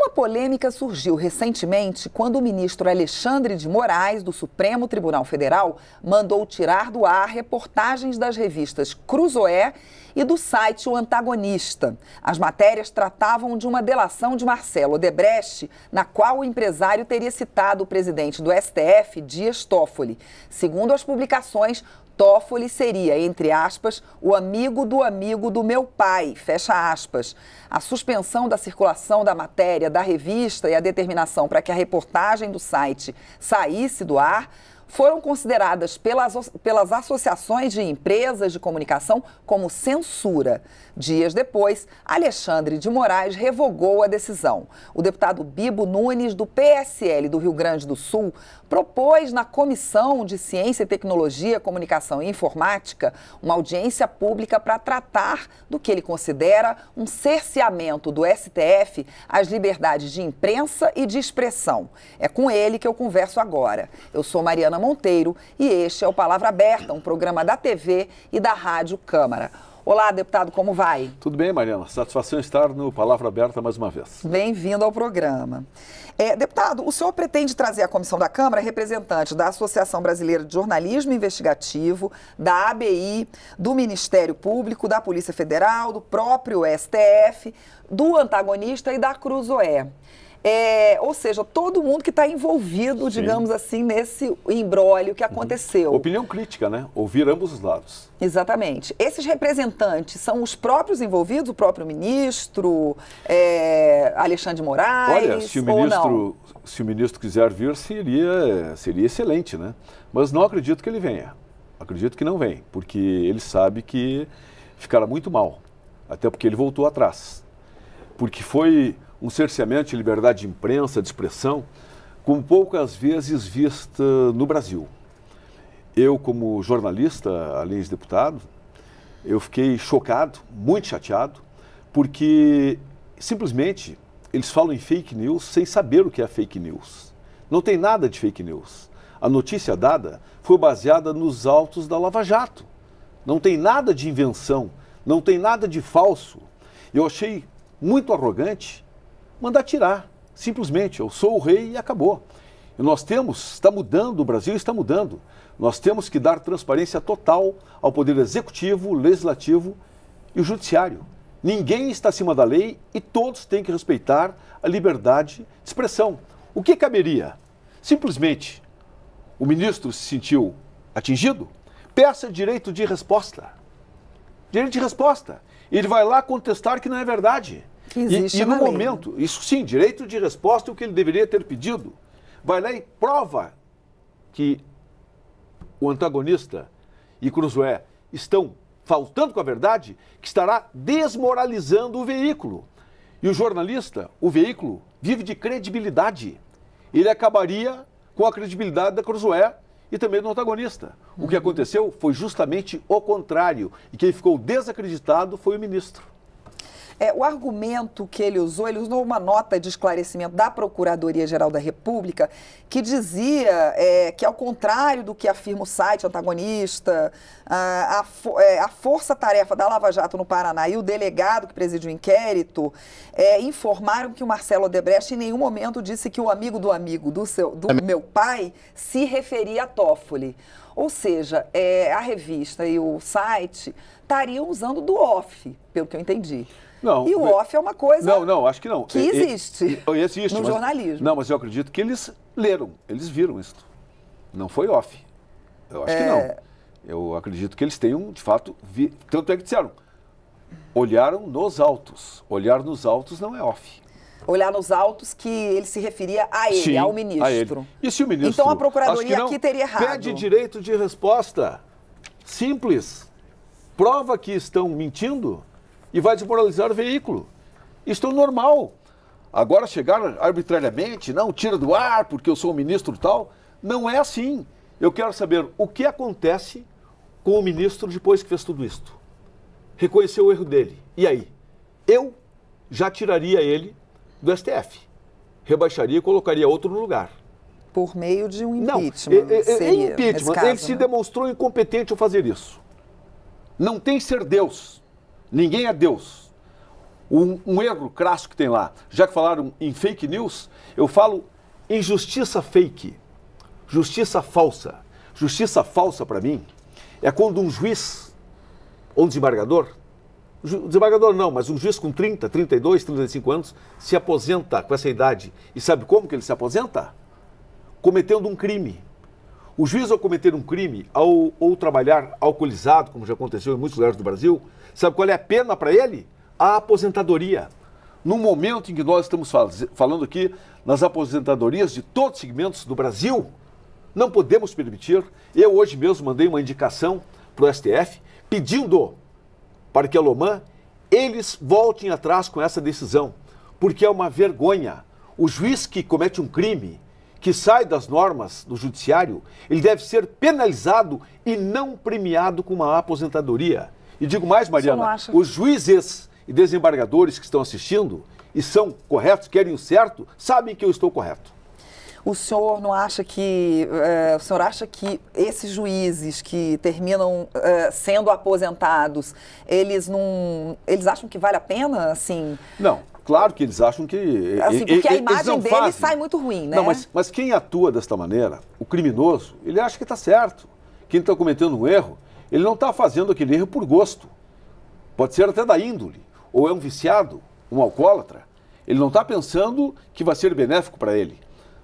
Uma polêmica surgiu recentemente quando o ministro Alexandre de Moraes, do Supremo Tribunal Federal, mandou tirar do ar reportagens das revistas Cruzoé e do site O Antagonista. As matérias tratavam de uma delação de Marcelo Odebrecht, na qual o empresário teria citado o presidente do STF, Dias Toffoli. Segundo as publicações, Toffoli seria, entre aspas, o amigo do amigo do meu pai, fecha aspas. A suspensão da circulação da matéria da revista e a determinação para que a reportagem do site saísse do ar foram consideradas pelas, pelas associações de empresas de comunicação como censura. Dias depois, Alexandre de Moraes revogou a decisão. O deputado Bibo Nunes, do PSL do Rio Grande do Sul, propôs na Comissão de Ciência e Tecnologia, Comunicação e Informática uma audiência pública para tratar do que ele considera um cerceamento do STF às liberdades de imprensa e de expressão. É com ele que eu converso agora. Eu sou Mariana Monteiro e este é o Palavra Aberta, um programa da TV e da Rádio Câmara. Olá, deputado, como vai? Tudo bem, Mariana. Satisfação estar no Palavra Aberta mais uma vez. Bem-vindo ao programa. É, deputado, o senhor pretende trazer à comissão da Câmara representantes da Associação Brasileira de Jornalismo Investigativo, da ABI, do Ministério Público, da Polícia Federal, do próprio STF, do antagonista e da Cruzoé. É, ou seja, todo mundo que está envolvido, Sim. digamos assim, nesse imbróglio que uhum. aconteceu. Opinião crítica, né? Ouvir ambos os lados. Exatamente. Esses representantes são os próprios envolvidos, o próprio ministro, é, Alexandre Moraes. Olha, se o ministro, se o ministro quiser vir, seria, seria excelente, né? Mas não acredito que ele venha. Acredito que não vem, porque ele sabe que ficará muito mal. Até porque ele voltou atrás. Porque foi um cerceamento de liberdade de imprensa, de expressão, como poucas vezes vista no Brasil. Eu, como jornalista, além de deputado, eu fiquei chocado, muito chateado, porque simplesmente eles falam em fake news sem saber o que é fake news. Não tem nada de fake news. A notícia dada foi baseada nos autos da Lava Jato. Não tem nada de invenção, não tem nada de falso. Eu achei muito arrogante mandar tirar, simplesmente. Eu sou o rei e acabou. E nós temos, está mudando, o Brasil está mudando. Nós temos que dar transparência total ao poder executivo, legislativo e judiciário. Ninguém está acima da lei e todos têm que respeitar a liberdade de expressão. O que caberia? Simplesmente, o ministro se sentiu atingido? Peça direito de resposta. Direito de resposta. Ele vai lá contestar que não é verdade. Que existe e, e no lei. Né? momento, isso sim, direito de resposta é o que ele deveria ter pedido. Vai lá e prova que o antagonista e Cruzoé estão faltando com a verdade, que estará desmoralizando o veículo. E o jornalista, o veículo, vive de credibilidade. Ele acabaria com a credibilidade da Cruzoé e também do antagonista. O que uhum. aconteceu foi justamente o contrário. E quem ficou desacreditado foi o ministro. É, o argumento que ele usou, ele usou uma nota de esclarecimento da Procuradoria-Geral da República que dizia é, que, ao contrário do que afirma o site antagonista, a, a, é, a força-tarefa da Lava Jato no Paraná e o delegado que preside o inquérito é, informaram que o Marcelo Odebrecht em nenhum momento disse que o amigo do amigo do, seu, do meu pai se referia a Toffoli. Ou seja, é, a revista e o site estariam usando do off, pelo que eu entendi. Não, e o off é uma coisa. Não, não, acho que não. Que existe. existe. No mas, jornalismo. Não, mas eu acredito que eles leram, eles viram isso. Não foi off. Eu acho que não. É. Eu acredito que eles tenham, de fato, vi... tanto é que disseram. Olharam nos autos. Olhar nos autos não é off olhar nos autos que ele se referia a ele, Sim, ao ministro. A ele. E se o ministro. Então a procuradoria aqui teria errado. Pede direito de resposta. Simples. Prova que estão mentindo e vai desmoralizar o veículo. Isso é normal. Agora chegar arbitrariamente, não, tira do ar porque eu sou o ministro tal. Não é assim. Eu quero saber o que acontece com o ministro depois que fez tudo isto. Reconheceu o erro dele. E aí? Eu já tiraria ele do STF. Rebaixaria e colocaria outro no lugar. Por meio de um impeachment. Não, é, é impeachment. Caso, ele né? se demonstrou incompetente ao fazer isso. Não tem ser Deus. Ninguém é Deus. Um, um erro crasso que tem lá. Já que falaram em fake news, eu falo em justiça fake. Justiça falsa. Justiça falsa, para mim, é quando um juiz ou um desembargador o desembargador não, mas um juiz com 30, 32, 35 anos se aposenta com essa idade. E sabe como que ele se aposenta? Cometendo um crime. O juiz, ao cometer um crime, ao, ou trabalhar alcoolizado, como já aconteceu em muitos lugares do Brasil, sabe qual é a pena para ele? A aposentadoria. No momento em que nós estamos falando aqui nas aposentadorias de todos os segmentos do Brasil, não podemos permitir. Eu hoje mesmo mandei uma indicação para o STF pedindo para que Lomã, eles voltem atrás com essa decisão, porque é uma vergonha. O juiz que comete um crime, que sai das normas do judiciário, ele deve ser penalizado e não premiado com uma aposentadoria. E digo mais, Mariana, os juízes e desembargadores que estão assistindo e são corretos, querem o certo, sabem que eu estou correto. O senhor não acha que é, o senhor acha que esses juízes que terminam é, sendo aposentados, eles não eles acham que vale a pena assim? Não. Claro que eles acham que. Assim, porque a imagem dele sai muito ruim, né? Não, mas, mas quem atua desta maneira, o criminoso, ele acha que está certo. Quem está cometendo um erro, ele não está fazendo aquele erro por gosto. Pode ser até da índole. Ou é um viciado, um alcoólatra. Ele não está pensando que vai ser benéfico para ele.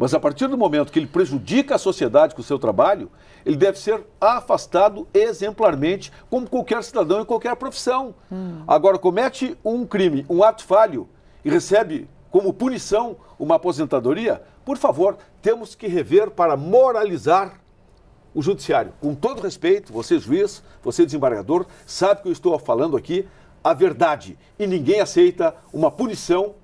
Mas a partir do momento que ele prejudica a sociedade com o seu trabalho, ele deve ser afastado exemplarmente, como qualquer cidadão em qualquer profissão. Hum. Agora, comete um crime, um ato falho, e recebe como punição uma aposentadoria, por favor, temos que rever para moralizar o judiciário. Com todo respeito, você juiz, você desembargador, sabe que eu estou falando aqui a verdade e ninguém aceita uma punição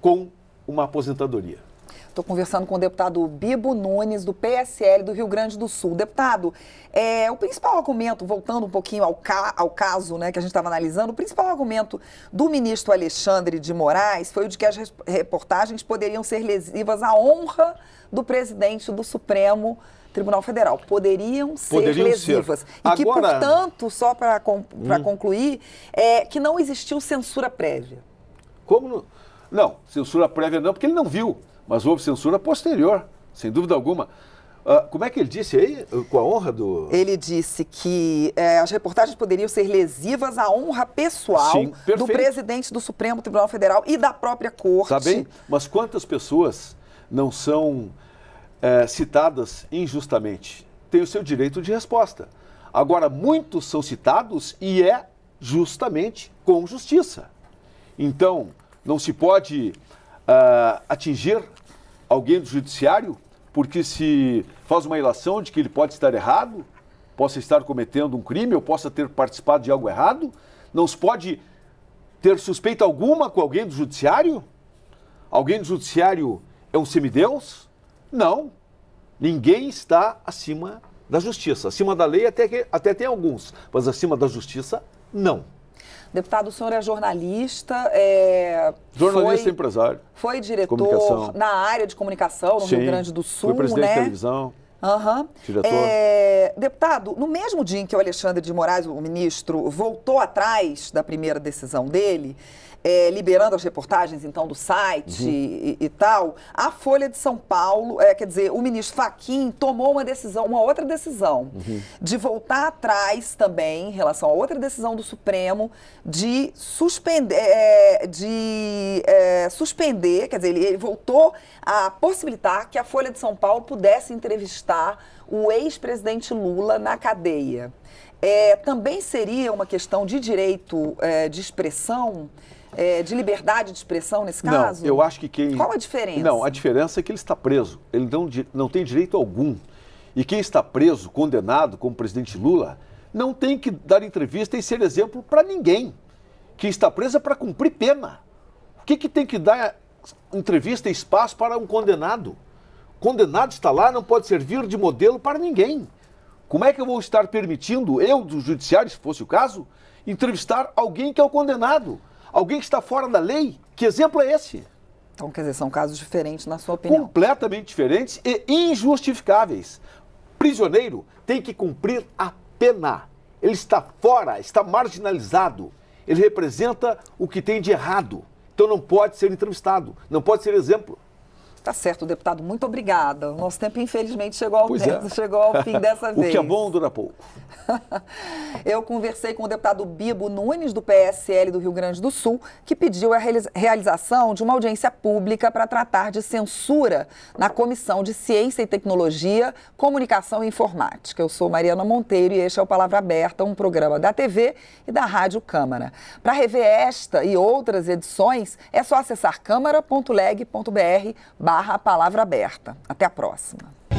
com uma aposentadoria. Estou conversando com o deputado Bibo Nunes, do PSL do Rio Grande do Sul. Deputado, é, o principal argumento, voltando um pouquinho ao, ca ao caso né, que a gente estava analisando, o principal argumento do ministro Alexandre de Moraes foi o de que as reportagens poderiam ser lesivas à honra do presidente do Supremo Tribunal Federal. Poderiam ser poderiam lesivas. Ser. E que, portanto, só para hum. concluir, é que não existiu censura prévia. Como Não, censura prévia não, porque ele não viu mas houve censura posterior, sem dúvida alguma. Uh, como é que ele disse aí, eh, com a honra do. Ele disse que eh, as reportagens poderiam ser lesivas à honra pessoal Sim, do presidente do Supremo Tribunal Federal e da própria corte. Tá bem, mas quantas pessoas não são eh, citadas injustamente? Tem o seu direito de resposta. Agora, muitos são citados e é justamente com justiça. Então, não se pode uh, atingir alguém do judiciário porque se faz uma ilação de que ele pode estar errado, possa estar cometendo um crime ou possa ter participado de algo errado? Não se pode ter suspeita alguma com alguém do judiciário? Alguém do judiciário é um semideus? Não. Ninguém está acima da justiça. Acima da lei até, que, até tem alguns, mas acima da justiça, não. Deputado, o senhor é jornalista. É, jornalista foi, empresário. Foi diretor na área de comunicação no Sim, Rio Grande do Sul. Foi presidente né? de televisão. Uhum. É, deputado, no mesmo dia em que o Alexandre de Moraes, o ministro, voltou atrás da primeira decisão dele, é, liberando as reportagens, então, do site uhum. e, e, tal, a Folha de São Paulo, é, quer dizer, o ministro Faquim tomou uma decisão, uma outra decisão, uhum. de voltar atrás também, em relação a outra decisão do Supremo, de suspender, é, de é, suspender, quer dizer, ele, ele voltou a possibilitar que a Folha de São Paulo pudesse entrevistar o ex-presidente Lula na cadeia. É, também seria uma questão de direito é, de expressão é, de liberdade de expressão nesse caso? Não, eu acho que quem. Qual a diferença? Não, a diferença é que ele está preso. Ele não, não tem direito algum. E quem está preso, condenado, como o presidente Lula, não tem que dar entrevista e ser exemplo para ninguém. Quem está preso é para cumprir pena. O que, que tem que dar entrevista e espaço para um condenado? Condenado está lá, não pode servir de modelo para ninguém. Como é que eu vou estar permitindo, eu do judiciário, se fosse o caso, entrevistar alguém que é o condenado? alguém que está fora da lei? Que exemplo é esse? Então, quer dizer, são casos diferentes, na sua opinião. Completamente diferentes e injustificáveis. Prisioneiro tem que cumprir a pena. Ele está fora, está marginalizado. Ele representa o que tem de errado. Então não pode ser entrevistado, não pode ser exemplo. Tá certo, deputado, muito obrigada. O nosso tempo, infelizmente, chegou ao, é. chegou ao fim dessa vez. o que é bom dura pouco. Eu conversei com o deputado Bibo Nunes, do PSL do Rio Grande do Sul, que pediu a realização de uma audiência pública para tratar de censura na Comissão de Ciência e Tecnologia, Comunicação e Informática. Eu sou Mariana Monteiro e este é o Palavra Aberta, um programa da TV e da Rádio Câmara. Para rever esta e outras edições, é só acessar câmara.leg.br barra palavra aberta. Até a próxima.